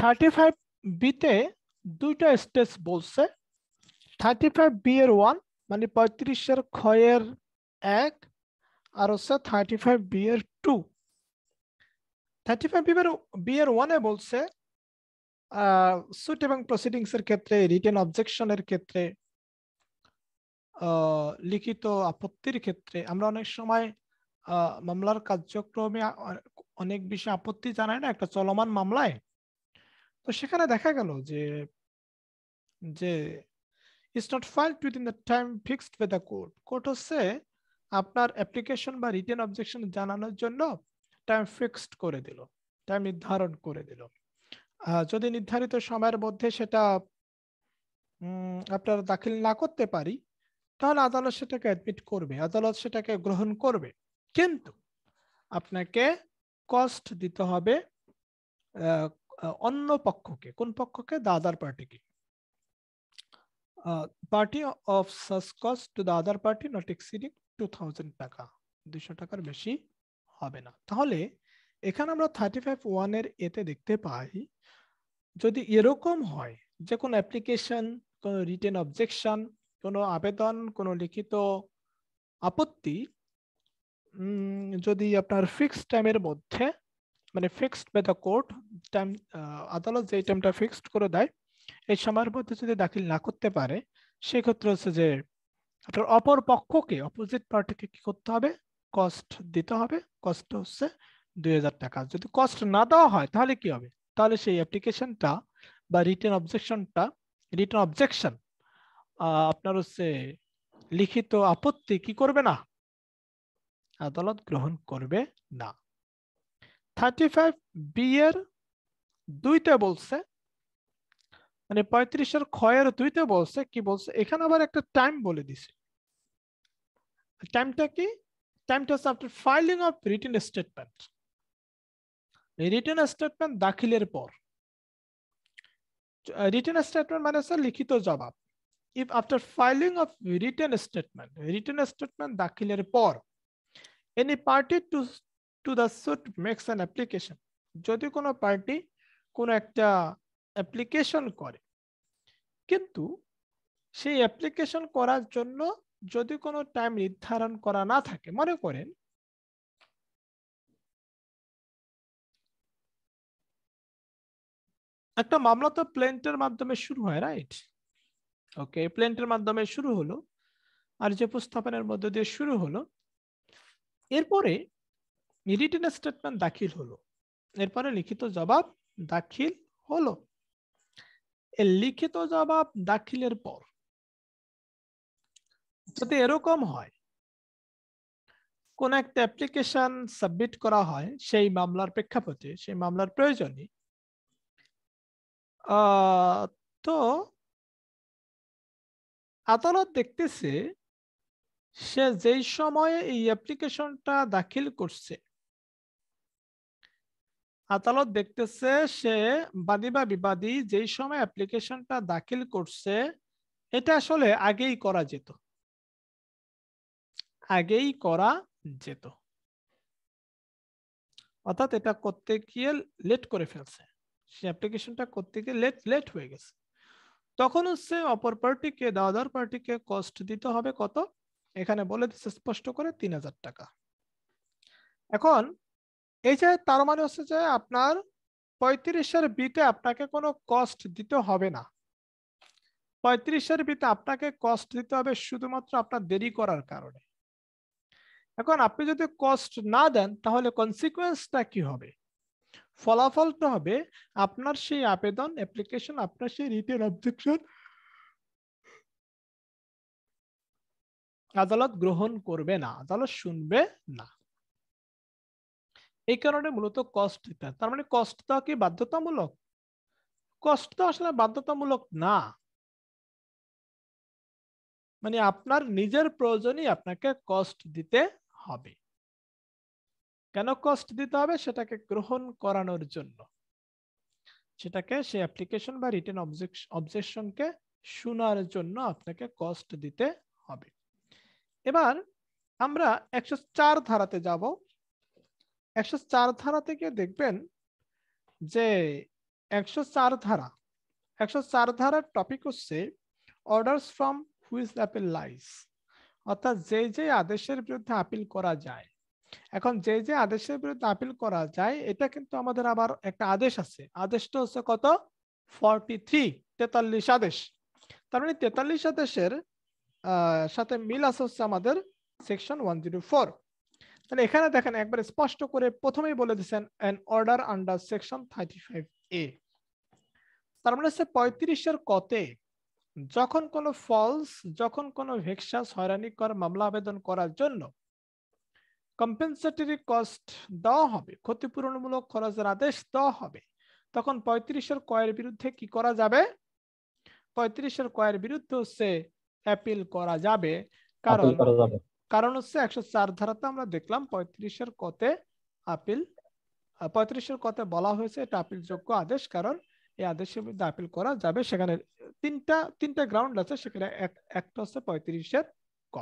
Thirty five বিতে দুইটা stage বলছে থার্টি ফাইভ বি এর ওয়ান মানে পঁয়ত্রিশের ক্ষয়ের এক আর হচ্ছে থার্টি ফাইভ বি এর টু থার্টি ফাইভ বিয়ের বি এর এ বলছে সুট এবং প্রসিডিংস এর ক্ষেত্রে রিটেন অবজেকশনের ক্ষেত্রে লিখিত আপত্তির ক্ষেত্রে আমরা অনেক সময় মামলার কার্যক্রমে অনেক বিষয়ে আপত্তি জানাই না একটা চলমান মামলায় তো সেখানে দেখা গেল যে যে it's not filed within the time fixed by the court court হচ্ছে আপনার অ্যাপ্লিকেশন বা রিটেন অবজেকশন জানানোর জন্য টাইম ফিক্সড করে দিল টাইম নির্ধারণ করে দিল যদি নির্ধারিত সময়ের মধ্যে সেটা আপনার দাখিল না করতে পারি তাহলে আদালত সেটাকে অ্যাডমিট করবে আদালত সেটাকে গ্রহণ করবে কিন্তু আপনাকে কস্ট দিতে হবে অন্য পক্ষকে কোন পক্ষকে দা আদার পার্টিকে party of such cost to other party party not to 2000 টাকা 200 টাকার বেশি হবে না তাহলে এখানে আমরা 351 এর এতে দেখতে পাই যদি এরকম হয় যে কোনো অ্যাপ্লিকেশন কোনো রিটেন অবজেকশন কোনো আবেদন কোনো লিখিত আপত্তি যদি আপনার ফিক্সড টাইমের মধ্যে মানে fixed by the court time আদালত যে টাইমটা ফিক্সড করে দেয় এই সময়ের মধ্যে যদি দাখিল না করতে পারে সেক্ষেত্রে হচ্ছে যে আপনার অপর পক্ষকে অপোজিট পার্টিকে কি করতে হবে কস্ট দিতে হবে কস্ট হচ্ছে দুই টাকা যদি কস্ট না দেওয়া হয় তাহলে কি হবে তাহলে সেই অ্যাপ্লিকেশনটা বা রিটার্ন অবজেকশনটা রিটার্ন অবজেকশন আপনার হচ্ছে লিখিত আপত্তি কি করবে না আদালত গ্রহণ করবে না থার্টি ফাইভ বি এর দুইটা বলছে মানে পঁয়ত্রিশের ক্ষয়ের দুইটা বলছে কি বলছে এখানে আবার একটা টাইম বলে দিছে টাইমটা কি টাইমটা হচ্ছে after filing of written statement written statement দাখিলের পর রিটেন স্টেটমেন্ট মানে হচ্ছে লিখিত জবাব if after filing of written statement written statement দাখিলের পর any party to to the suit makes an application যদি কোনো পার্টি কোনো একটা অ্যাপ্লিকেশন করে কিন্তু সেই অ্যাপ্লিকেশন করার জন্য যদি কোনো টাইম নির্ধারণ করা না থাকে মনে করেন একটা মামলা তো প্লেন্টের মাধ্যমে শুরু হয় রাইট ওকে প্লেন্টের মাধ্যমে শুরু হলো আর যে প্রস্থাপনের মধ্য দিয়ে শুরু হলো এরপরে রিটেন স্টেটমেন্ট দাখিল হলো এরপরে লিখিত জবাব দাখিল হলো এর লিখিত জবাব দাখিলের পর যদি এরকম হয় কোন একটা অ্যাপ্লিকেশন সাবমিট করা হয় সেই মামলার প্রেক্ষাপটে সেই মামলার প্রয়োজনে তো আদালত দেখতেছে সে যেই সময়ে এই অ্যাপ্লিকেশনটা দাখিল করছে আদালত দেখতেছে সে বাদী বা বিবাদী যেই সময় অ্যাপ্লিকেশনটা দাখিল করছে এটা আসলে আগেই করা যেত আগেই করা যেত অর্থাৎ এটা করতে গিয়ে লেট করে ফেলছে সে অ্যাপ্লিকেশনটা করতে গিয়ে লেট লেট হয়ে গেছে তখন হচ্ছে অপর পার্টিকে দাদার পার্টিকে কস্ট দিতে হবে কত এখানে বলে দিচ্ছে স্পষ্ট করে তিন টাকা এখন এই যে তার মানে হচ্ছে যে আপনার পঁয়ত্রিশের বিতে আপনাকে কোনো কস্ট দিতে হবে না পঁয়ত্রিশের বিতে আপনাকে কস্ট দিতে হবে শুধুমাত্র আপনার দেরি করার কারণে এখন আপনি যদি কস্ট না দেন তাহলে কনসিকুয়েন্সটা কি হবে ফলাফল তো হবে আপনার সেই আবেদন অ্যাপ্লিকেশন আপনার সেই রিটেন অবজেকশন আদালত গ্রহণ করবে না আদালত শুনবে না এই কারণে মূলত কস্ট দিতে তার মানে দেওয়া কি বাধ্যতামূলক কস্টটা আসলে বাধ্যতামূলক না মানে আপনার নিজের প্রয়োজনই আপনাকে কষ্ট দিতে হবে কেন কষ্ট দিতে হবে সেটাকে গ্রহণ করানোর জন্য সেটাকে সে অ্যাপ্লিকেশন বা রিটেন অবজেকশনকে শোনার জন্য আপনাকে কষ্ট দিতে হবে এবার আমরা একশো চার ধারাতে যাবো একশো চার ধারা থেকে দেখবেন যে একশো চার ধারা একশো চার ধারার টপিক হচ্ছে orders from which appeal lies অর্থাৎ যে যে আদেশের বিরুদ্ধে আপিল করা যায় এখন যে যে আদেশের বিরুদ্ধে আপিল করা যায় এটা কিন্তু আমাদের আবার একটা আদেশ আছে আদেশটা হচ্ছে কত ফর্টি থ্রি তেতাল্লিশ আদেশ তার মানে তেতাল্লিশ আদেশের সাথে মিল আছে হচ্ছে আমাদের সেকশন ওয়ান জিরো ফোর তাহলে এখানে দেখেন একবার স্পষ্ট করে প্রথমেই বলে দিচ্ছেন an order under section thirty five A তার মানে হচ্ছে পঁয়ত্রিশের কতে যখন কোনো ফলস যখন কোনো ভেক্সাস হয়রানি কর মামলা আবেদন করার জন্য কম্পেনসেটরি কস্ট দেওয়া হবে ক্ষতিপূরণমূলক খরচের আদেশ দেওয়া হবে তখন পঁয়ত্রিশের কয়ের বিরুদ্ধে কি করা যাবে পঁয়ত্রিশের কয়ের বিরুদ্ধে হচ্ছে অ্যাপিল করা যাবে কারণ কারণ হচ্ছে একশো চার ধারাতে আমরা দেখলাম পঁয়ত্রিশের কতে আপিল পঁয়ত্রিশের কতে বলা হয়েছে এটা আপিলযোগ্য আদেশ কারণ এই আদেশের বিরুদ্ধে আপিল করা যাবে সেখানে তিনটা তিনটা গ্রাউন্ড আছে সেখানে একটা হচ্ছে পঁয়ত্রিশের ক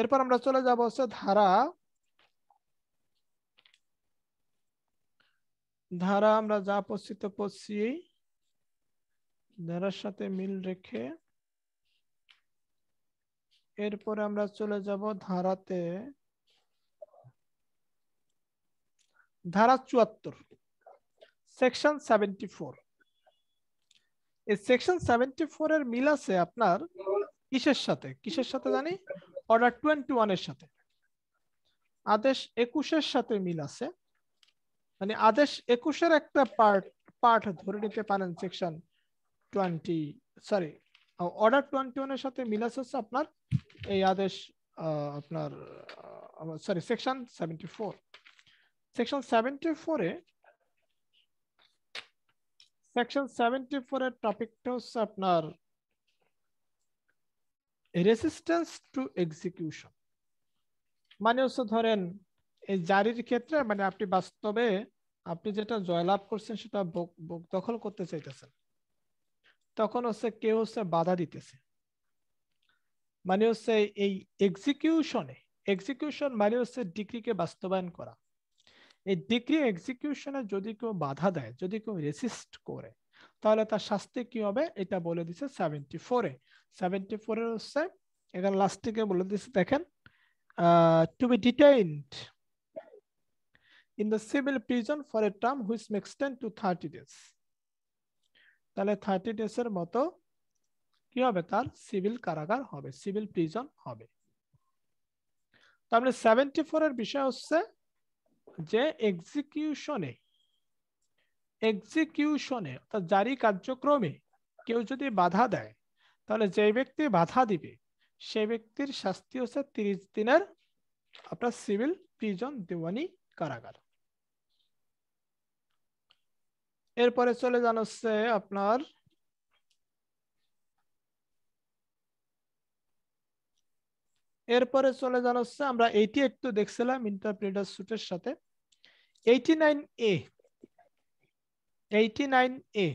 এরপর আমরা চলে যাব হচ্ছে ধারা ধারা আমরা যা পড়ছি তো পড়ছি ধারার সাথে মিল রেখে এরপরে আমরা চলে যাব ধারাতে ধারা চুয়াত্তর সেকশন সেভেন্টি ফোর এই সেকশন সেভেন্টি ফোর এর মিল আছে আপনার কিসের সাথে কিসের সাথে জানি অর্ডার টোয়েন্টি ওয়ান এর সাথে আদেশ একুশের সাথে মিল আছে মানে আদেশ একুশের একটা পার্ট পার্ট ধরে নিতে পারেন section twenty sorry order twenty ওয়ানের সাথে মিলাস হচ্ছে আপনার এই আদেশ আপনার sorry section seventy four section seventy ফোরে সেকশন সেভেন্টি ফোরের টপিকটা হচ্ছে আপনার রেসিস্টেন্স টু এক্সিকিউশন মানে হচ্ছে ধরেন এই জারির ক্ষেত্রে মানে আপনি বাস্তবে আপনি যেটা জয়লাভ করছেন সেটা দখল করতে চাইতেছেন তখন হচ্ছে কেউ হচ্ছে বাধা দিতেছে মানে হচ্ছে এই এক্সিকিউশনে এক্সিকিউশন মানে হচ্ছে ডিগ্রিকে বাস্তবায়ন করা এই ডিগ্রি এক্সিকিউশনে যদি কেউ বাধা দেয় যদি কেউ রেসিস্ট করে তাহলে তার শাস্তি কি হবে এটা বলে দিছে সেভেন্টি ফোরে সেভেন্টি ফোরে হচ্ছে এখানে লাস্টিকে বলে দিছে দেখেন to be detained in the civil prison for a term which may extend to to 30 days. তাহলে থার্টি এর মতো কি হবে তার সিভিল কারাগার হবে সিভিল প্রিজন হবে তারপরে সেভেন্টি ফোর এর বিষয় হচ্ছে যে এক্সিকিউশনে এক্সিকিউশনে অর্থাৎ জারি কার্যক্রমে কেউ যদি বাধা দেয় তাহলে যে ব্যক্তি বাধা দিবে সে ব্যক্তির শাস্তি হচ্ছে তিরিশ দিনের আপনার সিভিল প্রিজন দেওয়ানি কারাগার এরপরে চলে যান হচ্ছে আপনার এরপরে চলে যান হচ্ছে আমরা এইটি একটু দেখছিলাম ইন্টারপ্রিটার সুটের সাথে eighty nine A eighty nine A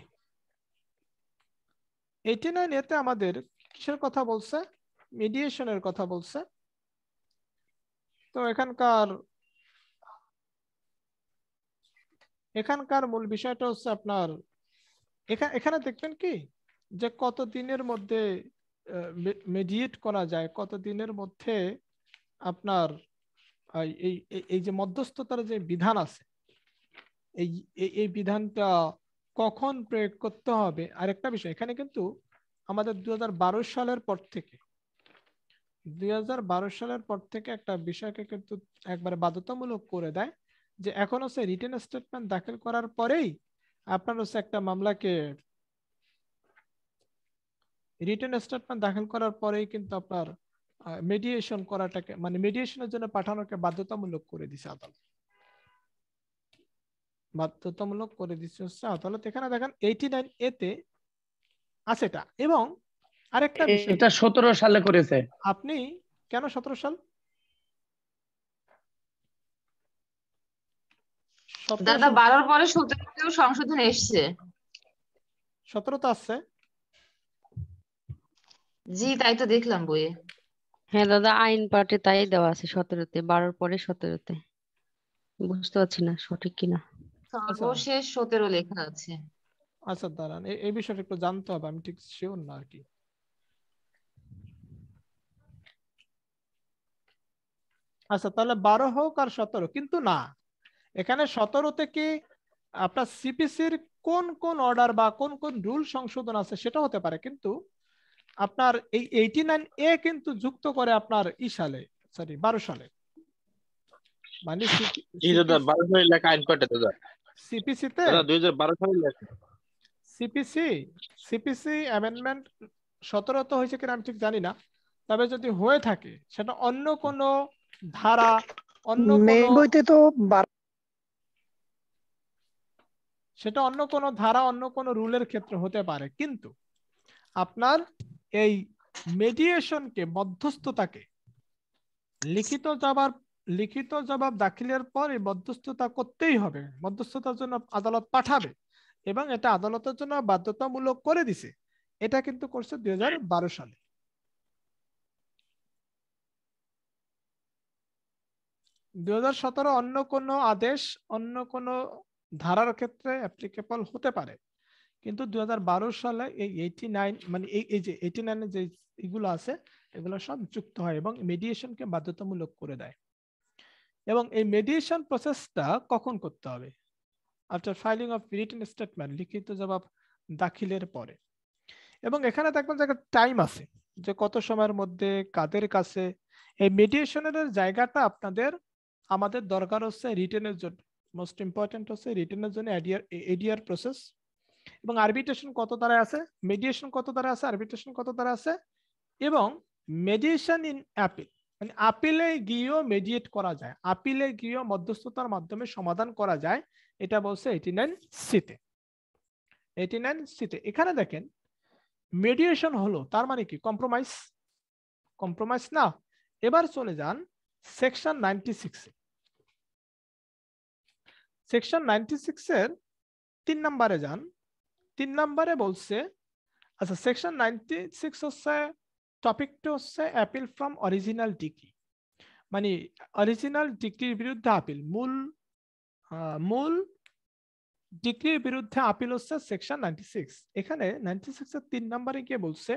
eighty nine এতে আমাদের কিসের কথা বলছে মিডিয়েশনের কথা বলছে তো এখানকার এখানকার মূল বিষয়টা হচ্ছে আপনার এখানে দেখবেন কি যে কত দিনের মধ্যে মেডিয়েট করা যায় কত দিনের মধ্যে আপনার এই এই যে মধ্যস্থতার যে বিধান আছে এই এই বিধানটা কখন প্রয়োগ করতে হবে আর একটা বিষয় এখানে কিন্তু আমাদের দু সালের পর থেকে দুই সালের পর থেকে একটা বিষয়কে কিন্তু একবারে বাধ্যতামূলক করে দেয় যে এখন হচ্ছে রিটেন স্টেটমেন্ট দাখিল করার পরেই আপনার হচ্ছে একটা মামলাকে রিটেন স্টেটমেন্ট দাখিল করার পরেই কিন্তু আপনার মেডিয়েশন করাটাকে মানে মেডিয়েশনের জন্য পাঠানোকে বাধ্যতামূলক করে দিছে আদালত বাধ্যতামূলক করে দিছে হচ্ছে আদালত এখানে দেখেন এইটি নাইন এতে আছে এটা এবং আরেকটা বিষয় এটা সতেরো সালে করেছে আপনি কেন সতেরো সাল দাদা পরে সতেরোতেও সংশোধন এসছে সতেরো তো আছে জি তাই তো দেখলাম বইয়ে হ্যাঁ দাদা আইন তাই দেওয়া আছে সতেরোতে বারোর পরে সতেরোতে বুঝতে পারছি না সঠিক কিনা সর্বশেষ সতেরো লেখা আছে আচ্ছা দাঁড়ান এই বিষয়টা একটু জানতে হবে আমি ঠিক শিওর না আর কি আচ্ছা তাহলে বারো হোক আর সতেরো কিন্তু না এখানে সতেরো থেকে আপনার সিপিসির কোন কোন অর্ডার বা কোন কোন রুল সংশোধন আছে সেটা হতে পারে কিন্তু আপনার এই এইটি নাইন এ কিন্তু যুক্ত করে আপনার ই সালে সরি বারো সালে সেটা অন্য কোন ধারা অন্য বইতে তো বারো সেটা অন্য কোনো ধারা অন্য কোনো রুলের ক্ষেত্রে হতে পারে কিন্তু আপনার এই মেডিয়েশনকে মধ্যস্থতাকে লিখিত জবাব লিখিত জবাব দাখিলের পর এই মধ্যস্থতা করতেই হবে মধ্যস্থতার জন্য আদালত পাঠাবে এবং এটা আদালতের জন্য বাধ্যতামূলক করে দিছে এটা কিন্তু করছে দুই সালে দুই অন্য কোনো আদেশ অন্য কোনো ধারার ক্ষেত্রে অ্যাপ্লিকেবল হতে পারে কিন্তু দু সালে এই এইটি নাইন মানে এই এই যে এইটি নাইনের যে এগুলো আছে এগুলো সব যুক্ত হয় এবং মেডিয়েশনকে বাধ্যতামূলক করে দেয় এবং এই মেডিয়েশন প্রসেসটা কখন করতে হবে after filing of written statement লিখিত জবাব দাখিলের পরে এবং এখানে দেখবেন যে একটা টাইম আছে যে কত সময়ের মধ্যে কাদের কাছে এই মেডিয়েশনের জায়গাটা আপনাদের আমাদের দরকার হচ্ছে রিটেনের জন্য মোস্ট ইম্পর্টেন্ট হচ্ছে রিটার্নের জন্য এডিআর এডিআর প্রসেস এবং আরবিটেশন কত দ্বারা আছে মেডিয়েশন কত দ্বারা আছে আরবিটেশন কত দ্বারা আছে এবং মেডিয়েশন ইন অ্যাপিল মানে আপিলে গিয়েও মেডিয়েট করা যায় আপিলে গিয়েও মধ্যস্থতার মাধ্যমে সমাধান করা যায় এটা বলছে এইটি নাইন সিতে এইটি নাইন সিতে এখানে দেখেন মেডিয়েশন হলো তার মানে কি কম্প্রোমাইজ কম্প্রোমাইজ না এবার চলে যান সেকশন নাইনটি সিক্সে সেকশন নাইনটি সিক্সের তিন নম্বরে যান তিন নম্বরে বলছে আচ্ছা সেকশন নাইনটি সিক্স হচ্ছে টপিকটা হচ্ছে অ্যাপিল ফ্রম অরিজিনাল ডিগ্রি মানে অরিজিনাল ডিগ্রির বিরুদ্ধে আপিল মূল মূল ডিগ্রির বিরুদ্ধে আপিল হচ্ছে সেকশন নাইনটি সিক্স এখানে নাইনটি সিক্সের তিন নম্বরে গিয়ে বলছে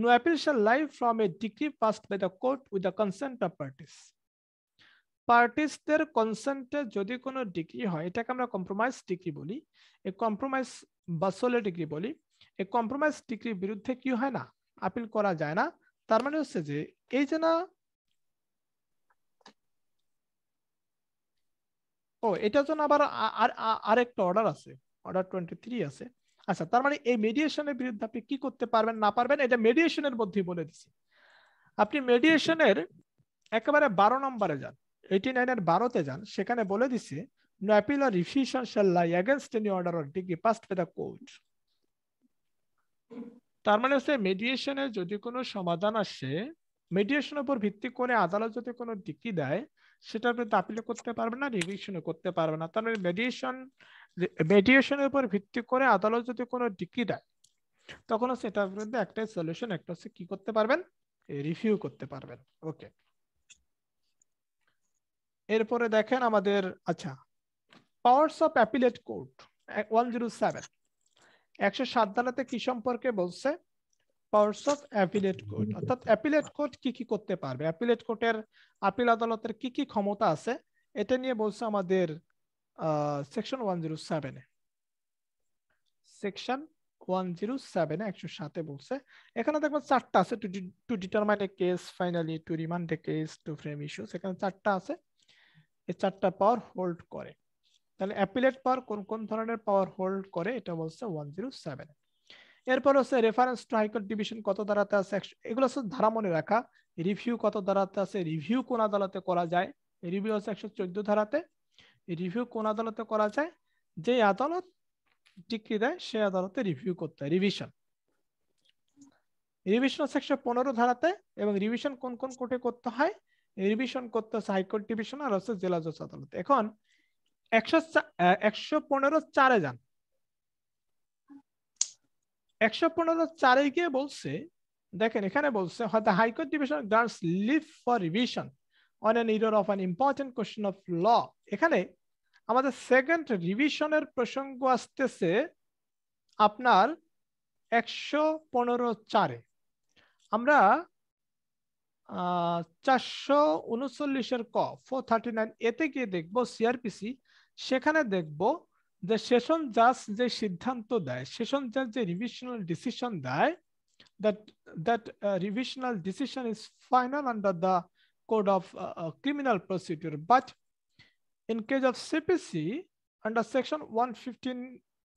no appeal shall lie from a decree passed by the court with the consent of parties পার্টিসদের কনসেন্টে যদি কোনো ডিগ্রি হয় এটাকে আমরা কম্প্রোমাইজ ডিগ্রি বলি এই কম্প্রোমাইজ বাসলে ডিগ্রি বলি এই কম্প্রোমাইজ ডিগ্রির বিরুদ্ধে কি হয় না আপিল করা যায় না তার মানে হচ্ছে যে এই যে না ও এটার জন্য আবার আর একটা অর্ডার আছে অর্ডার টোয়েন্টি থ্রি আছে আচ্ছা তার মানে এই মেডিয়েশনের বিরুদ্ধে আপনি কি করতে পারবেন না পারবেন এটা মেডিয়েশনের মধ্যেই বলে দিছি আপনি মেডিয়েশনের একেবারে বারো নম্বরে যান এইটি নাইনের বারোতে যান সেখানে বলে দিছে নো অ্যাপিল আর revision shall lie against any order or decree passed by the court তার মানে হচ্ছে মেডিয়েশনে যদি কোনো সমাধান আসে মেডিয়েশনের উপর ভিত্তি করে আদালত যদি কোনো ডিগ্রি দেয় সেটার প্রতি আপিল করতে পারবে না রিভিশনও করতে পারবে না তার মানে মেডিয়েশন মেডিয়েশনের উপর ভিত্তি করে আদালত যদি কোনো ডিগ্রি দেয় তখন হচ্ছে এটার বিরুদ্ধে একটাই সলিউশন একটা হচ্ছে কি করতে পারবেন রিভিউ করতে পারবেন ওকে এরপরে দেখেন আমাদের আচ্ছা powers of appellate court one zero seven একশো সাত দানাতে কি সম্পর্কে বলছে পাওয়ার্স অফ অ্যাপিলেট কোর্ট অর্থাৎ অ্যাপিলেট কোর্ট কি কি করতে পারবে অ্যাপিলেট কোর্টের আপিল আদালতের কি কি ক্ষমতা আছে এটা নিয়ে বলছে আমাদের সেকশন ওয়ান জিরো সেভেনে সেকশন ওয়ান জিরো সেভেনে একশো সাতে বলছে এখানে দেখবেন চারটা আছে to determine a case finally to remand a case to frame issues এখানে চারটা আছে এই চারটা পাওয়ার হোল্ড করে তাহলে অ্যাপিলেট পাওয়ার কোন কোন ধরনের পাওয়ার হোল্ড করে এটা বলছে ওয়ান জিরো সেভেন এরপর হচ্ছে রেফারেন্স টু হাইকোর্ট ডিভিশন কত দ্বারাতে আছে এগুলো হচ্ছে ধারা মনে রাখা রিভিউ কত ধারাতে আছে রিভিউ কোন আদালতে করা যায় রিভিউ হচ্ছে একশো চোদ্দ ধারাতে রিভিউ কোন আদালতে করা যায় যে আদালত ডিগ্রি দেয় সে আদালতে রিভিউ করতে হয় রিভিশন রিভিশন হচ্ছে একশো পনেরো ধারাতে এবং রিভিশন কোন কোন কোর্টে করতে হয় রিভিশন করতে হচ্ছে হাইকোর্ট ডিভিশন আর হচ্ছে জেলা জজ আদালত এখন একশো একশো পনেরো চারে যান একশো পনেরো চারে গিয়ে বলছে দেখেন এখানে বলছে হয়তো high court division grants leave for revision on an error of an important question of law এখানে আমাদের সেকেন্ড রিভিশনের প্রসঙ্গ আসতেছে আপনার একশো পনেরো চারে আমরা চারশো উনচল্লিশের ক ফোর থার্টি নাইন এতে গিয়ে দেখবো সিআরপিসি সেখানে দেখব যে সেশন জাজ যে সিদ্ধান্ত দেয় সেশন জাজ যে রিভিশনাল ডিসিশন দেয় that that revisional decision is final under the code of criminal procedure but in case of CPC under section one fifteen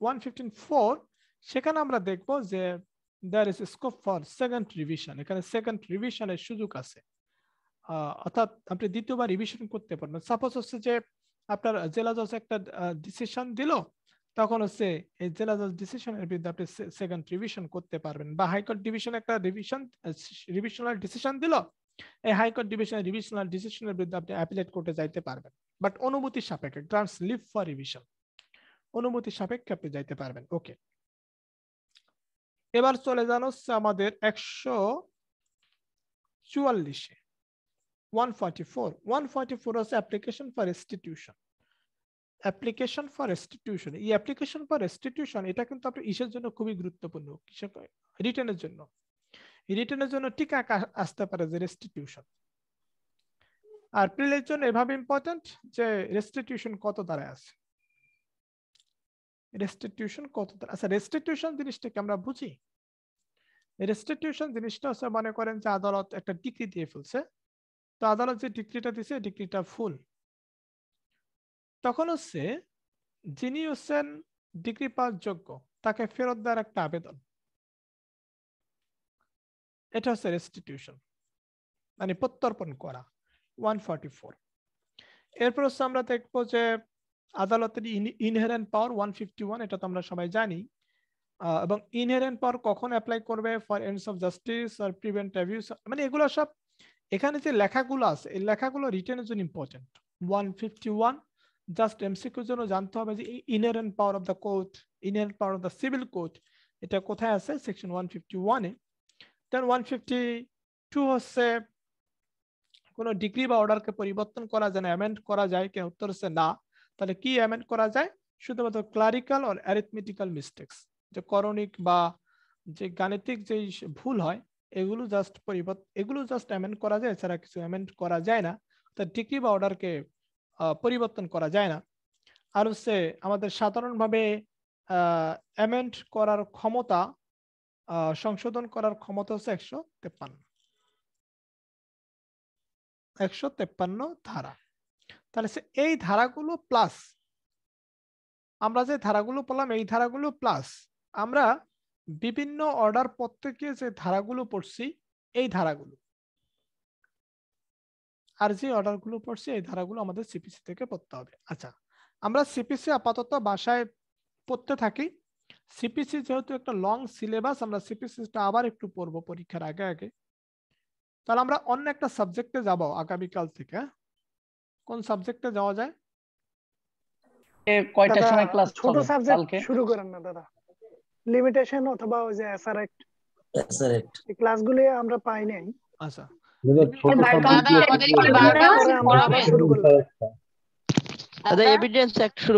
one fifteen four সেখানে আমরা দেখবো যে there is scope for second revision এখানে second রিভিশনের সুযোগ আছে অর্থাৎ আপনি দ্বিতীয়বার রিভিশন করতে পারবেন সাপোজ হচ্ছে যে আপনার জেলা জজ একটা ডিসিশন দিল তখন হচ্ছে এই জেলা জজ ডিসিশনের বিরুদ্ধে আপনি সেকেন্ড রিভিশন করতে পারবেন বা হাইকোর্ট ডিভিশন একটা রিভিশন রিভিশনাল ডিসিশন দিল এই হাইকোর্ট ডিভিশন রিভিশনাল ডিসিশনের বিরুদ্ধে আপনি অ্যাপিলেট কোর্টে যাইতে পারবেন বাট অনুমতি সাপেক্ষে গ্রান্টস লিভ ফর রিভিশন অনুমতি সাপেক্ষে আপনি যাইতে পারবেন ওকে এবার চলে যান হচ্ছে আমাদের একশো চুয়াল্লিশে one forty four one forty four হচ্ছে application for institution application for institution এই অ্যাপ্লিকেশন ফর ইনস্টিটিউশন এটা কিন্তু আপনার ইসের জন্য খুবই গুরুত্বপূর্ণ রিটার্নের জন্য রিটার্নের জন্য ঠিক আসতে পারে যে রেস্টিটিউশন আর প্রিলের জন্য এভাবে ইম্পর্টেন্ট যে রেস্টিটিউশন কত দ্বারা আছে রেস্টিটিউশন কত আচ্ছা রেস্টিটিউশন জিনিসটাকে আমরা বুঝি রেস্টিটিউশন জিনিসটা হচ্ছে মনে করেন যে আদালত একটা ডিগ্রি দিয়ে ফেলছে তো আদালত যে ডিগ্রিটা দিছে ডিগ্রিটা ফুল তখন হচ্ছে যিনি হচ্ছেন ডিগ্রি পাওয়ার যোগ্য তাকে ফেরত দেওয়ার একটা আবেদন এটা হচ্ছে রেস্টিটিউশন মানে প্রত্যর্পণ করা ওয়ান ফর্টি ফোর এরপর হচ্ছে আমরা দেখবো যে আদালতের inherent power one fifty one এটা তো আমরা সবাই জানি এবং ইনহেরেন্ট পাওয়ার কখন অ্যাপ্লাই করবে ফর এন্ডস অফ জাস্টিস আর প্রিভেন্ট অ্যাবিউস মানে এগুলো সব এখানে যে লেখাগুলো আছে এই লেখাগুলো রিটেন জন্য important one fifty one just MCQ জন্য জানতে হবে যে inherent power of the court inherent power of the civil court এটা কোথায় আছে সেকশন ওয়ান ফিফটি ওয়ানে দেন ওয়ান ফিফটি টু হচ্ছে কোনো ডিগ্রি বা অর্ডারকে পরিবর্তন করা যায় না অ্যামেন্ড করা যায় কে উত্তর হচ্ছে না তাহলে কি অ্যামেন্ড করা যায় শুধুমাত্র ক্লারিক্যাল অর অ্যারিথমেটিক্যাল মিস্টেক্স যে করণিক বা যে গাণিতিক যে ভুল হয় এগুলো জাস্ট পরিবর্তন এগুলো জাস্ট অ্যামেন্ড করা যায় এছাড়া কিছু অ্যামেন্ড করা যায় না তার ডিগ্রি বা অর্ডারকে পরিবর্তন করা যায় না আর হচ্ছে আমাদের সাধারণভাবে অ্যামেন্ড করার ক্ষমতা সংশোধন করার ক্ষমতা হচ্ছে একশো তেপ্পান্ন একশো তেপ্পান্ন ধারা তাহলে এই ধারাগুলো প্লাস আমরা যে ধারাগুলো পড়লাম এই ধারাগুলো প্লাস আমরা বিভিন্ন অর্ডার প্রত্যেকে যে ধারাগুলো পড়ছি এই ধারাগুলো আর যে অর্ডারগুলো পড়ছি এই ধারাগুলো আমাদের সিপিসি থেকে পড়তে হবে আচ্ছা আমরা সিপিসি আপাতত বাসায় পড়তে থাকি সিপিসি যেহেতু একটা লং সিলেবাস আমরা সিপিসিটা আবার একটু পড়বো পরীক্ষার আগে আগে তাহলে আমরা অন্য একটা সাবজেক্টে যাব আগামীকাল থেকে কোন সাবজেক্টে যাওয়া যায় কয়টার সময় ক্লাস ছোট সাবজেক্ট শুরু করেন না দাদা লিমিটেশন অথবা ওই যে এসআরএক্ট এসআরএক্ট এই ক্লাসগুলো আমরা পাই নাই আচ্ছা দাদা এভিডেন্স অ্যাক্ট শুরু